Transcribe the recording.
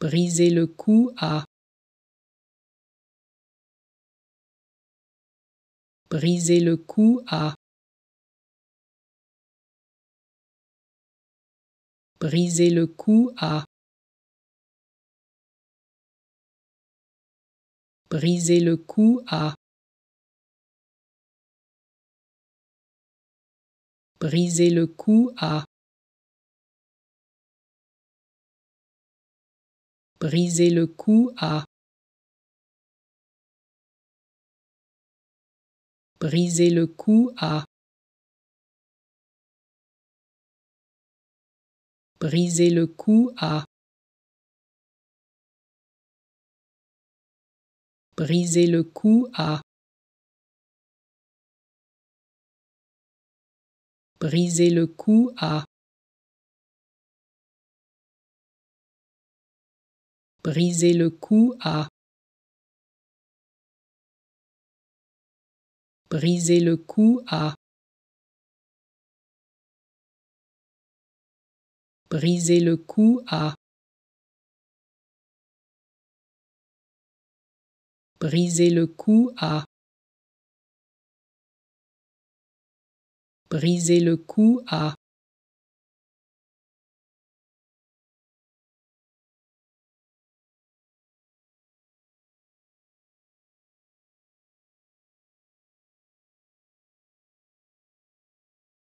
briser le cou à briser le cou à briser le cou à briser le cou à briser le cou à briser le cou à briser le cou à briser le cou à briser le cou à briser le cou à briser le cou à briser le cou à briser le cou à briser le cou à briser le cou à